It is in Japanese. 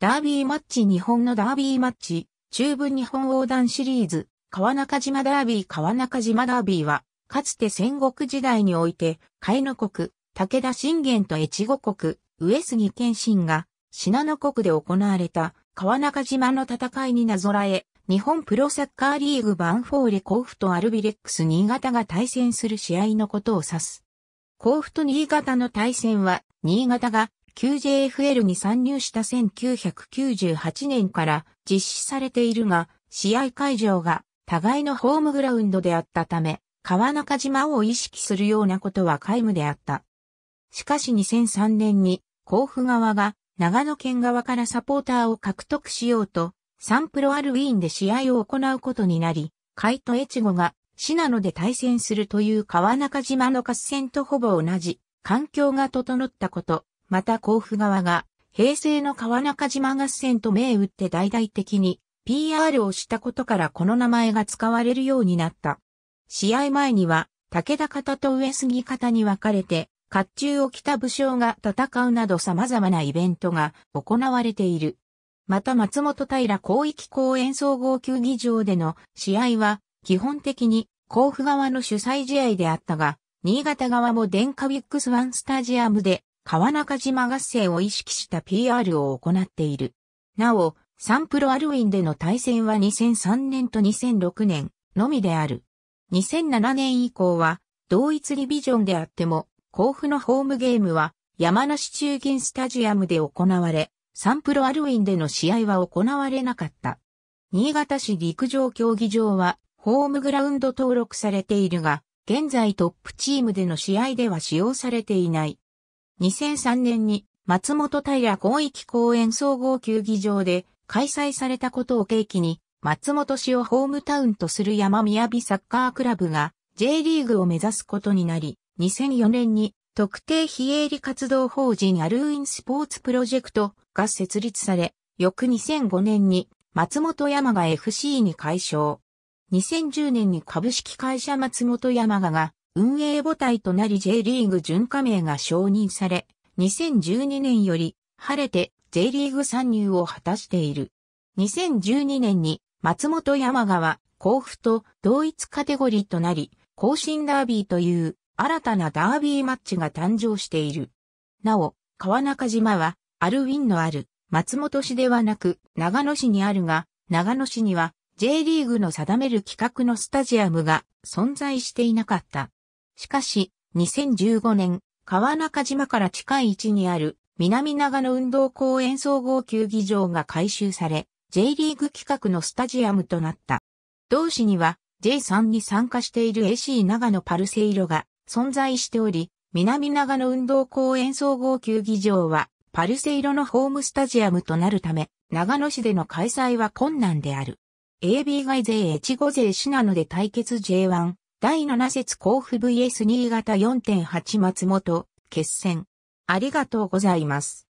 ダービーマッチ日本のダービーマッチ、中部日本横断シリーズ、川中島ダービー川中島ダービーは、かつて戦国時代において、海野国、武田信玄と越後国、上杉謙信が、信濃国で行われた、川中島の戦いになぞらえ、日本プロサッカーリーグバンフォーレ甲府とアルビレックス新潟が対戦する試合のことを指す。甲府と新潟の対戦は、新潟が q j f l に参入した1998年から実施されているが、試合会場が互いのホームグラウンドであったため、川中島を意識するようなことは皆無であった。しかし2003年に甲府側が長野県側からサポーターを獲得しようと、サンプロアルウィーンで試合を行うことになり、海と越後がな濃で対戦するという川中島の合戦とほぼ同じ環境が整ったこと、また甲府側が、平成の川中島合戦と銘打って大々的に PR をしたことからこの名前が使われるようになった。試合前には、武田方と上杉方に分かれて、甲冑を着た武将が戦うなど様々なイベントが行われている。また松本平広域公演総合球技場での試合は、基本的に甲府側の主催試合であったが、新潟側も電化ビッグスワンスタジアムで川中島合戦を意識した PR を行っている。なお、サンプロアルウィンでの対戦は2003年と2006年のみである。2007年以降は同一リビジョンであっても、甲府のホームゲームは山梨中銀スタジアムで行われ、サンプロアルウィンでの試合は行われなかった。新潟市陸上競技場はホームグラウンド登録されているが、現在トップチームでの試合では使用されていない。2003年に松本平広域公園総合球技場で開催されたことを契機に、松本市をホームタウンとする山雅サッカークラブが J リーグを目指すことになり、2004年に特定非営利活動法人アルウインスポーツプロジェクトが設立され、翌2005年に松本山が FC に解消2010年に株式会社松本山がが運営母体となり J リーグ準加盟が承認され、2012年より晴れて J リーグ参入を果たしている。2012年に松本山川、甲府と同一カテゴリーとなり、更新ダービーという新たなダービーマッチが誕生している。なお、川中島は、アルウィンのある、松本市ではなく、長野市にあるが、長野市には、J リーグの定める企画のスタジアムが存在していなかった。しかし、2015年、川中島から近い位置にある南長野運動公園総合球技場が改修され、J リーグ企画のスタジアムとなった。同市には J3 に参加している AC 長野パルセイロが存在しており、南長野運動公園総合球技場はパルセイロのホームスタジアムとなるため、長野市での開催は困難である。AB 外勢越後勢市なので対決 J1、第7節甲府 VS 新潟4.8松本、決戦。ありがとうございます。